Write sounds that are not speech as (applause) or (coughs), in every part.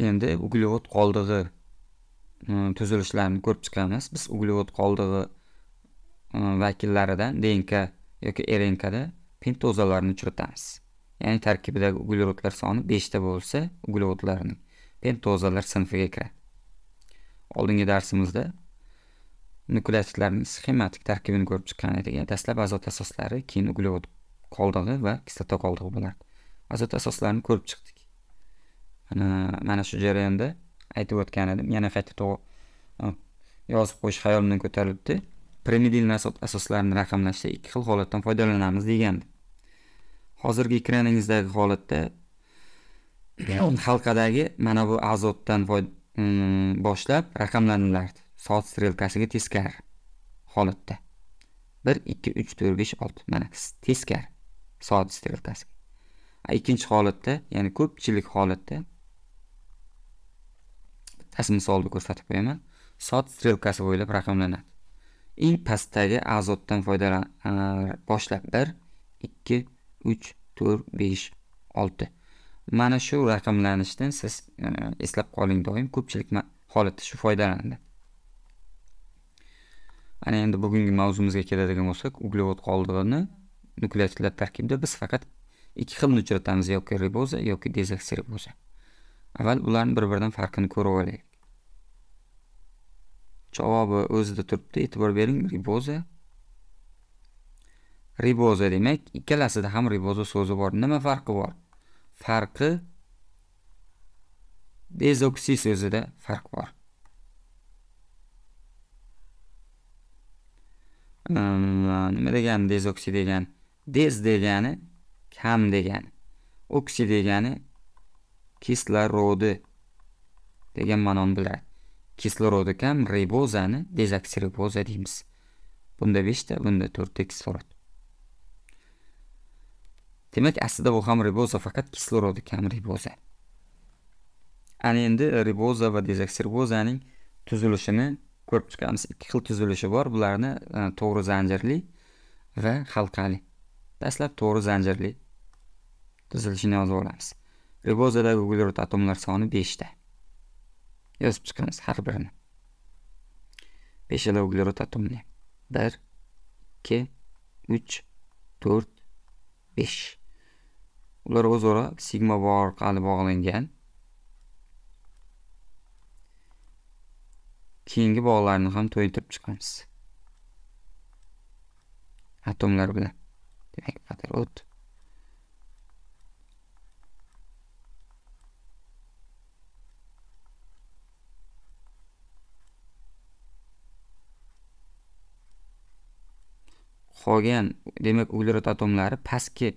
endi uglevod qoldig'i e, tuzilishlarini ko'rib chiqamiz biz uglevod qoldig'i e, vakillaridan dnk yoki rnkda pentozalarni uchratamiz ya'ni tarkibidagi uglevodlar soni 5 ta bo'lsa uglevodlarning pentozalar sinfiga kiradi oldingi darsimizda nukleotidlarning sxematik tarkibini ko'rib chiqqan edik dastlab azot asoslari keyin uglevod qoldig'i va kislota qoldig'i bo'lardi azot asoslarini ko'rib chiqdik mana shu jarayonda aytib o'tgan edim yana qayta to'g'ri yozib qo'yish xayolimdan ko'tarilibdi piramidal asoslarini raqamlashda ikki xil holatdan foydalanamiz degandi hozirgi ekraningizdagi holatda (coughs) halqadagi mana bu azotdan mm, boshlab raqamlanilardi soat strelkasiga teskari holatda bir ikki uch to'rt besh olti mana teskari soat strelkasiga ikkinchi holatda ya'ni ko'pchilik holatda qaysi misolda ko'rsatib qo'yaman soat strelkasi bo'ylab raqamlanadi eng pastdagi azotdan foydalan boshlab bir ikki uch to'rt besh olti mana shu raqamlanishdan siz e, eslab qoling doim ko'pchilik holatda shu foydalanadi ana endi bugungi mavzumizga keladigan bo'lsak uglevod qoldig'ini nukleotidlar tarkibida biz faqat ikki xilni uchratamiz yoki riboza yoki dezoksiriboza avval ularni bir biridan farqini ko'rib olaylik javobi o'zida turibdi e'tibor bering riboza riboza demak ikkalasida ham riboza so'zi bor nima farqi bor farqi dezoksi so'zida farq bor nima degani dezoksi degani dez degani kam degani oksi degani kislorodi degan ma'noni bildiradi kislorodi kam ribozani dezaksiriboza deymiz bunda beshta bunda to'rtta kislorod demak aslida bu ham riboza faqat kislorodi kam riboza ana endi riboza va dezaksiribozaning tuzilishini ko'rib chiqamiz ikki xil tuzilishi bor bularni e, to'g'ri zanjirli va halqali dastlab to'g'ri zanjirli tuzilishini yozib olamiz ribozadagi uglerod atomlar soni beshta yozib chiqamiz har birini beshala uglerod atomini bir ikki uch to'rt besh ular o'zaro sigma bog orqali bog'langan keyingi bog'larni ham to'yintirib chiqamiz atomlar bilan demak o't qolgan demak uglerod atomlari pastki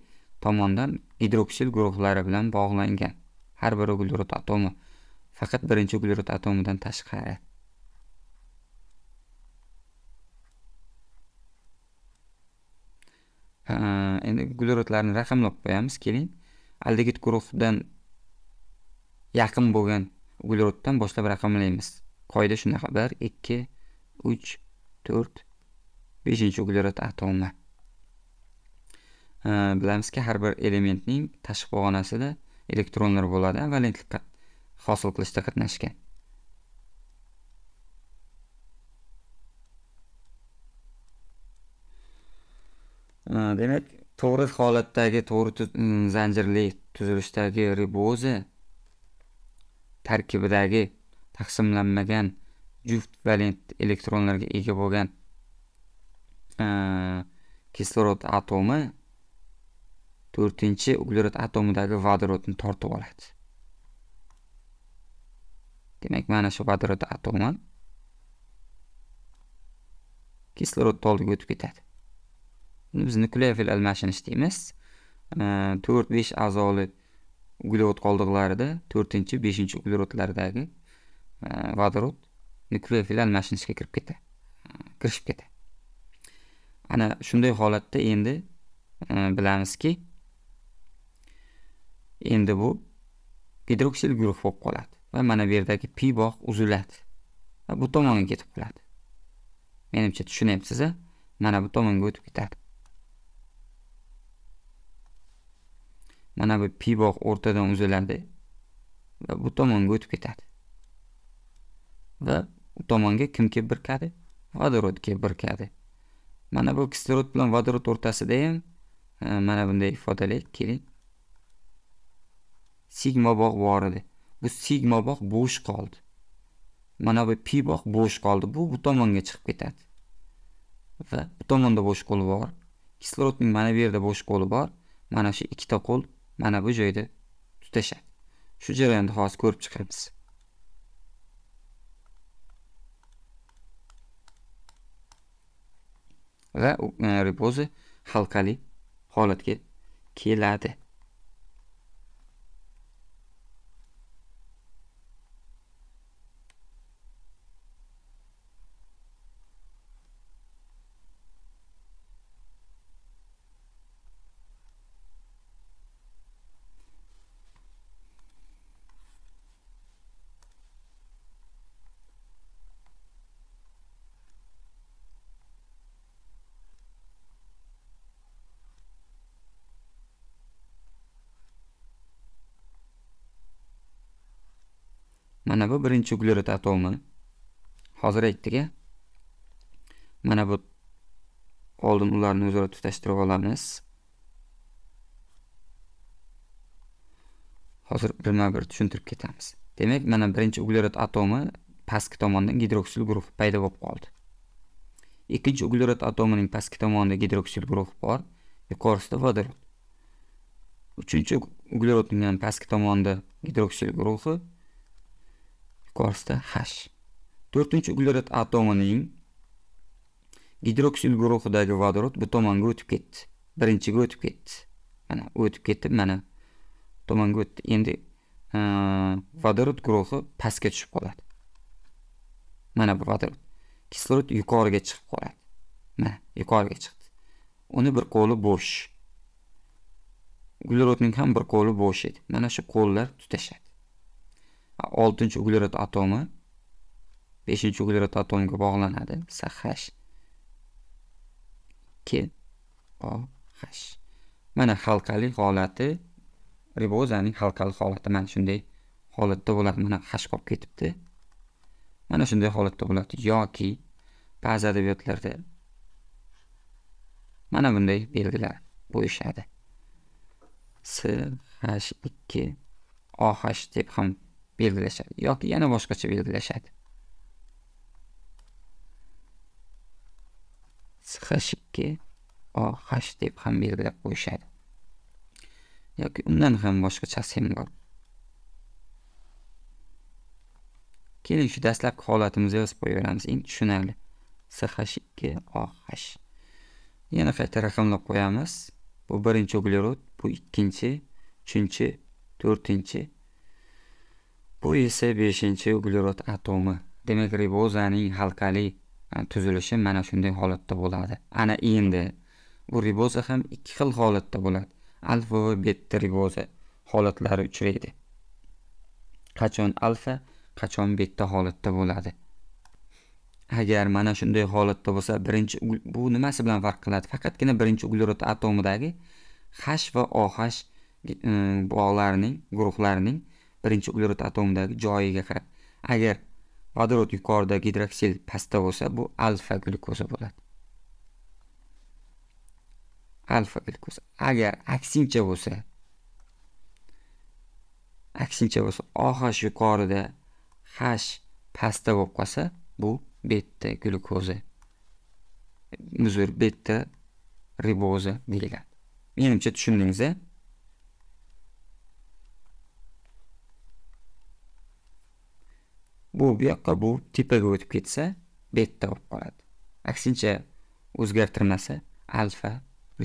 tomondan gidroksil guruhlari bilan bog'langan har bir uglerod atomi faqat birinchi uglerod atomidan tashqari endi uglerodlarni raqamlab qo'yamiz keling aldegid guruhidan yaqin bo'lgan ugleroddan boshlab raqamlaymiz qoida shunaqa bir ikki uch to'rt beshinchi uglerod atomi bilamizki har bir elementning tashqi pog'onasida elektronlar bo'ladi valentlik hosil qilishda qatnashgan demak to'g'ri holatdagi to'g'ri zanjirli tuzilishdagi riboza tarkibidagi taqsimlanmagan juft valent elektronlarga ega bo'lgan kislorod atomi to'rtinchi uglerod atomidagi vodorodni tortib oladi demak mana shu vodorod atomi kislorodni oldiga o'tib ketadi buni biz nukleofil almashinish deymiz to'rt besh a'zoli uglerod qoldiqlarida to'rtinchi beshinchi uglerodlardagi vodorod nukleofil almashinishga kirib ketadi kirishib ketadi ana shunday holatda endi e, bilamizki endi bu gidroksil guruh bo'lib qoladi va mana bu yerdagi pi bog' uziladi va bu tomonga ketib qoladi menimcha tushunyapsiz a mana bu tomonga o'tib ketadi mana bu pi bog' o'rtadan uziladi va bu tomonga o'tib ketadi va u tomonga kim kelib birikadi vodorod kelib birikadi mana bu kislorod bilan vodorod o'rtasida ham e, mana bunday ifodalaylik keling sigma bog' bor edi bu sigma bog' bo'sh qoldi mana bu pi bog' bo'sh qoldi bu bu tomonga chiqib ketadi va bu tomonda bo'sh qo'li bor kislorodning mana bu yerda bo'sh qo'li bor mana shu ikkita qo'l mana bu joyda tutashadi shu jarayonni hozir ko'rib chiqamiz va e, ribozi halqali holatga keladi Mana bu birinchi uglerod atomi. Hozir aytdik Mana bu oldin ularni o'zaro tutashtirib olamiz. Hozir birma bir tushuntirib ketamiz. Demak, mana birinchi uglerod atomi pastki tomondan gidroksil guruhi paydo bo'lib qoldi. Ikkinchi uglerod atomining pastki tomonida gidroksil guruhi bor, yuqorisida vodorod. Uchinchi uglerodning ham pastki tomonida gidroksil guruhi ko'rsda H. 4-uglerod atomining gidroksil guruhidagi vodorod bu tomonga o'tib ketdi. Birinchiga o'tib ketdi. Mana o'tib ketib mana tomonga o'tdi. Endi e, vodorod guruhi pastga tushib qoladi. Mana bu vodorod. Kislorod yuqoriga chiqib qoladi. Mana yuqoriga chiqdi. Uni bir qo'li bo'sh. Uglerodning ham bir qo'li bo'sh edi. Mana shu qo'llar tutashadi. oltinchi uglerod atomi beshinchi uglerod atomiga bog'lanadi sh ke o mana halqali holati ribozaning halqali holati mana shunday holatda bo'ladi mana hash qolib ketibdi mana shunday holatda bo'ladi yoki ba'zi adabiyotlarda mana bunday belgilar qo'yishadi s h ikki oh deb ham belgilashadi yoki yana boshqacha belgilashadi h ikki o h deb ham belgilab qo'yishadi yoki undan ham boshqachasi ham bor keling shu dastlabki holatimizni yozib qo'yaveramiz endi tushunarli sh ikki oh yana qayta raqamlab qo'yamiz bu birinchi uglerod bu ikkinchi uchinchi to'rtinchi bu esa 5 uglerod atomi demak ribozaning halqali e, tuzilishi mana shunday holatda bo'ladi ana endi bu riboza ham ikki xil holatda bo'ladi alfa va betta riboza holatlari uchraydi qachon alfa qachon betta holatda bo'ladi agar mana shunday holatda bo'lsa birinchi bu nimasi bilan farq qiladi faqatgina birinchi uglerod atomidagi h va oh e, bog'larining guruhlarining birinchi uglerod atomidagi joyiga qarab agar vodorod yuqorida gidroksil pastda bo'lsa bu alfa glyukoza bo'ladi alfa glyukoza agar aksincha bo'lsa aksincha bo'lsa OH yuqorida H pastda bo'lib qolsa bu beta glyukoza uzr beta riboza deyiladi menimcha tushundingiz a bu bu yoqqa bu tepaga o'tib ketsa betta bo'lib qoladi aksincha o'zgartirmasa alfa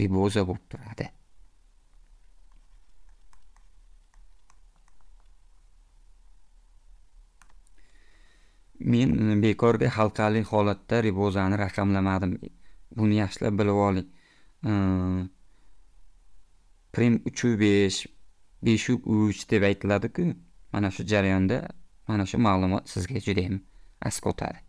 riboza bo'lib turadi men bekorga halqali holatda ribozani raqamlamadim buni yaxshilab bilib oling prim uchu besh beshu uch deb aytiladiku mana shu jarayonda Mən işi məlumat sizə verəcəyəm. Əsqotər.